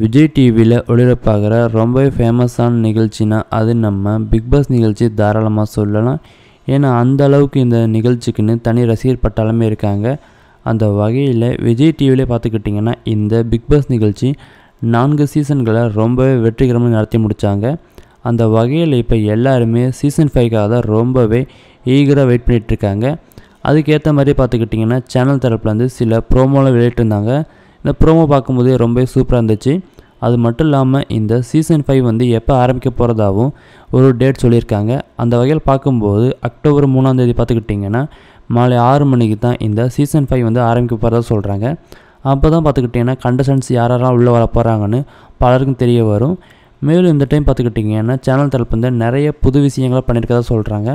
விஜய் டிவியில் ஒளிபரப்பாகிற ரொம்பவே ஃபேமஸான நிகழ்ச்சினா அது நம்ம பிக் பாஸ் நிகழ்ச்சி தாராளமாக சொல்லலாம் ஏன்னா அந்த அளவுக்கு இந்த நிகழ்ச்சிக்குன்னு தனி ரசிகர் பட்டாளமே இருக்காங்க அந்த வகையில் விஜய் டிவியிலே பார்த்துக்கிட்டிங்கன்னா இந்த பிக்பாஸ் நிகழ்ச்சி நான்கு சீசன்களை ரொம்பவே வெற்றிகரமாக நடத்தி முடித்தாங்க அந்த வகையில் இப்போ எல்லாருமே சீசன் ஃபைவ்க்காக தான் ரொம்பவே ஈகராக வெயிட் பண்ணிகிட்ருக்காங்க அதுக்கேற்ற மாதிரி பார்த்துக்கிட்டிங்கன்னா சேனல் வந்து சில ப்ரோமோலாம் வெளியிட்டிருந்தாங்க இந்த ப்ரோமோ பார்க்கும்போதே ரொம்பவே சூப்பராக இருந்துச்சு அது மட்டும் இல்லாமல் இந்த சீசன் ஃபைவ் வந்து எப்போ ஆரம்பிக்க போகிறதாகவும் ஒரு டேட் சொல்லியிருக்காங்க அந்த வகையில் பார்க்கும்போது அக்டோபர் மூணாம் தேதி பார்த்துக்கிட்டிங்கன்னா மாலை ஆறு மணிக்கு தான் இந்த சீசன் ஃபைவ் வந்து ஆரம்பிக்க போகிறதா சொல்கிறாங்க அப்போ தான் பார்த்துக்கிட்டிங்கன்னா கண்டசன்ஸ் யாரெல்லாம் உள்ளே வர போகிறாங்கன்னு பலருக்கும் தெரிய வரும் மேலும் இந்த டைம் பார்த்துக்கிட்டிங்கன்னா சேனல் தரப்பு வந்து நிறைய புது விஷயங்களை பண்ணியிருக்கதா சொல்கிறாங்க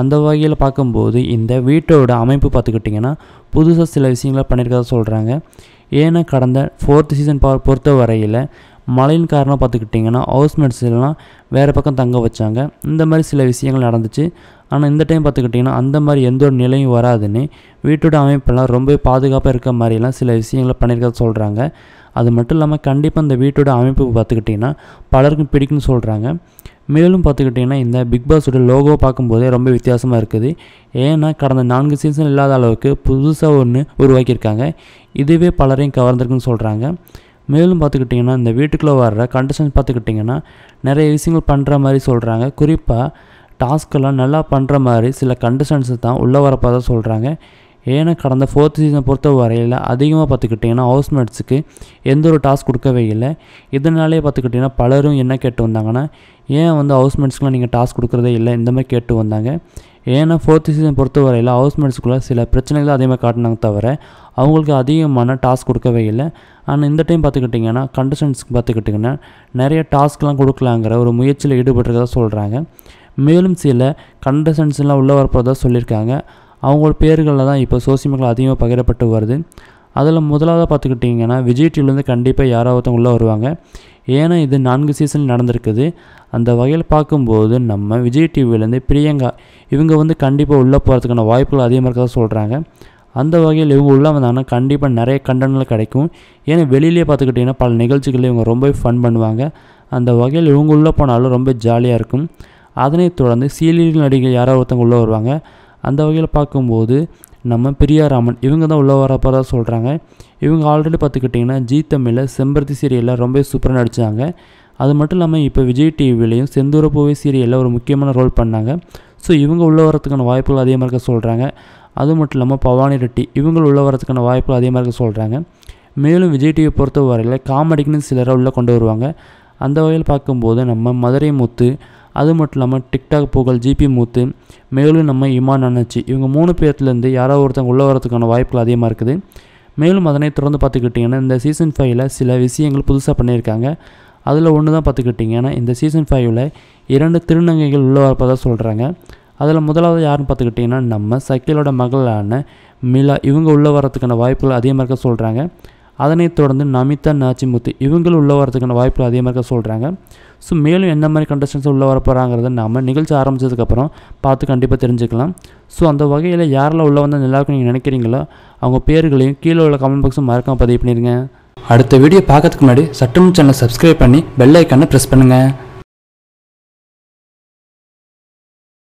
அந்த வகையில் பார்க்கும்போது இந்த வீட்டோட அமைப்பு பார்த்துக்கிட்டிங்கன்னா புதுசாக சில விஷயங்களை பண்ணியிருக்கதா சொல்கிறாங்க ஏன்னா கடந்த ஃபோர்த் சீசன் பா பொறுத்த வரையில் மழையின் காரணம் பார்த்துக்கிட்டிங்கன்னா ஹவுஸ் மேட்ஸ்லாம் வேறு பக்கம் தங்க வச்சாங்க இந்த மாதிரி சில விஷயங்கள் நடந்துச்சு ஆனால் இந்த டைம் பார்த்துக்கிட்டிங்கன்னா அந்த மாதிரி எந்த ஒரு நிலையும் வராதுன்னு வீட்டோட அமைப்பெல்லாம் ரொம்ப பாதுகாப்பாக இருக்க மாதிரிலாம் சில விஷயங்களை பண்ணியிருக்கதை சொல்கிறாங்க அது மட்டும் இல்லாமல் கண்டிப்பாக இந்த வீட்டோட அமைப்பு பார்த்துக்கிட்டிங்கன்னா பலருக்கும் பிடிக்குன்னு சொல்கிறாங்க மேலும் பார்த்துக்கிட்டிங்கன்னா இந்த பிக் பாஸோட லோகோ பார்க்கும்போதே ரொம்ப வித்தியாசமாக இருக்குது ஏன்னா கடந்த நான்கு சீசன் இல்லாத அளவுக்கு புதுசாக ஒன்று உருவாக்கியிருக்காங்க இதுவே பலரையும் கவர்ந்துருக்குன்னு சொல்கிறாங்க மேலும் பார்த்துக்கிட்டிங்கன்னா இந்த வீட்டுக்குள்ளே வர்ற கண்டிஷன்ஸ் பார்த்துக்கிட்டிங்கன்னா நிறைய விஷயங்கள் பண்ணுற மாதிரி சொல்கிறாங்க குறிப்பாக டாஸ்க்கெல்லாம் நல்லா பண்ணுற மாதிரி சில கண்டிஷன்ஸை தான் உள்ளே வரப்போ தான் சொல்கிறாங்க ஏன்னா கடந்த ஃபோர்த் சீசனை பொறுத்த வரையில் அதிகமாக பார்த்துக்கிட்டிங்கன்னா ஹவுஸ்மேட்ஸுக்கு எந்த ஒரு டாஸ்க் கொடுக்கவே இல்லை இதனாலே பார்த்துக்கிட்டிங்கன்னா பலரும் என்ன கேட்டு வந்தாங்கன்னா ஏன் வந்து ஹவுஸ்மேட்ஸ்க்குலாம் நீங்கள் டாஸ்க் கொடுக்குறதே இல்லை இந்த மாதிரி கேட்டு வந்தாங்க ஏன்னா ஃபோர்த் சீசன் பொறுத்த வரையில் ஹவுஸ்மேட்ஸ்க்குள்ளே சில பிரச்சனைகள் அதிகமாக காட்டினாங்க தவிர அவங்களுக்கு அதிகமான டாஸ்க் கொடுக்கவே இல்லை ஆனால் இந்த டைம் பார்த்துக்கிட்டிங்கன்னா கண்டிஷன்ஸ்க்கு பார்த்துக்கிட்டிங்கன்னா நிறைய டாஸ்க்லாம் கொடுக்கலாங்கிற ஒரு முயற்சியில் ஈடுபட்டுருக்கதாக சொல்கிறாங்க மேலும் சில கண்டசன்ஸ்லாம் உள்ளே வரப்போதாக சொல்லியிருக்காங்க அவங்களோட பேர்களில் தான் இப்போ சோசியல் அதிகமாக பகிரப்பட்டு வருது அதில் முதலாவது பார்த்துக்கிட்டிங்கன்னா விஜய் டிவிலேருந்து கண்டிப்பாக யாராவது உள்ளே வருவாங்க ஏன்னா இது நான்கு சீசன் நடந்திருக்குது அந்த வகையில் பார்க்கும்போது நம்ம விஜய் டிவிலேருந்து பிரியங்கா இவங்க வந்து கண்டிப்பாக உள்ளே போகிறதுக்கான வாய்ப்புகள் அதிகமாக இருக்கதாக சொல்கிறாங்க அந்த வகையில் இவங்க உள்ளே வந்தாங்கன்னா கண்டிப்பாக நிறைய கண்டனங்கள் கிடைக்கும் ஏன்னா வெளியிலே பார்த்துக்கிட்டிங்கன்னா பல நிகழ்ச்சிகளில் இவங்க ரொம்ப ஃபன் பண்ணுவாங்க அந்த வகையில் இவங்க உள்ளே போனாலும் ரொம்ப ஜாலியாக இருக்கும் அதனைத் தொடர்ந்து சீலியல் நடிகை யாராவது ஒருத்தவங்க உள்ளே வருவாங்க அந்த வகையில் பார்க்கும்போது நம்ம பிரியாராமன் இவங்க தான் உள்ள வரப்போதாக சொல்கிறாங்க இவங்க ஆல்ரெடி பார்த்துக்கிட்டிங்கன்னா ஜி தமிழில் செம்பருத்தி சீரியலில் ரொம்ப சூப்பராக நடித்தாங்க அது மட்டும் இல்லாமல் இப்போ விஜய் டிவிலையும் பூவை சீரியலில் ஒரு முக்கியமான ரோல் பண்ணாங்க ஸோ இவங்க உள்ள வரத்துக்கான வாய்ப்புகள் அதிகமாக இருக்க சொல்கிறாங்க அது மட்டும் இல்லாமல் பவானி ரெட்டி இவங்க உள்ள வரத்துக்கான வாய்ப்புகள் அதே இருக்க சொல்கிறாங்க மேலும் விஜய் டிவியை பொறுத்த வரையில் காமெடிக்குன்னு சிலரை உள்ளே கொண்டு வருவாங்க அந்த வகையில் பார்க்கும்போது நம்ம மதுரை முத்து அது மட்டும் இல்லாமல் டிக்டாக் புகழ் ஜிபி மூத்து மேலும் நம்ம இமான் அண்ணாச்சி இவங்க மூணு பேர்த்துலேருந்து யாராவது ஒருத்தவங்க உள்ளே வரதுக்கான வாய்ப்புகள் அதிகமாக இருக்குது மேலும் அதனை தொடர்ந்து பார்த்துக்கிட்டிங்கன்னா இந்த சீசன் ஃபைவ்ல சில விஷயங்கள் புதுசாக பண்ணியிருக்காங்க அதில் ஒன்று தான் பார்த்துக்கிட்டிங்கன்னா இந்த சீசன் ஃபைவ்ல இரண்டு திருநங்கைகள் உள்ளே வரப்பதாக சொல்கிறாங்க அதில் முதலாவது யாருன்னு பார்த்துக்கிட்டிங்கன்னா நம்ம சக்கிலோட மகளான மிலா இவங்க உள்ளே வரதுக்கான வாய்ப்புகள் அதிகமாக இருக்க சொல்கிறாங்க அதனைத் தொடர்ந்து நமிதா நாச்சிமுத்து இவங்களும் உள்ளே வரதுக்கான வாய்ப்பு அதிகமாக இருக்க சொல்கிறாங்க ஸோ மேலும் எந்த மாதிரி கண்டஸ்டன்ஸ் உள்ளே வர போகிறாங்கிறத நம்ம நிகழ்ச்சி ஆரம்பித்ததுக்கப்புறம் பார்த்து கண்டிப்பாக தெரிஞ்சுக்கலாம் ஸோ அந்த வகையில் யாரெல்லாம் உள்ளே வந்தால் நல்லாயிருக்கும் நீங்கள் நினைக்கிறீங்களோ அவங்க பேர்களையும் கீழே உள்ள கமெண்ட் பாக்ஸும் மறக்காம பதிவு பண்ணிடுங்க அடுத்த வீடியோ பார்க்கறதுக்கு முன்னாடி சட்டம் சேனலை சப்ஸ்கிரைப் பண்ணி பெல் ஐக்கானை ப்ரெஸ் பண்ணுங்கள்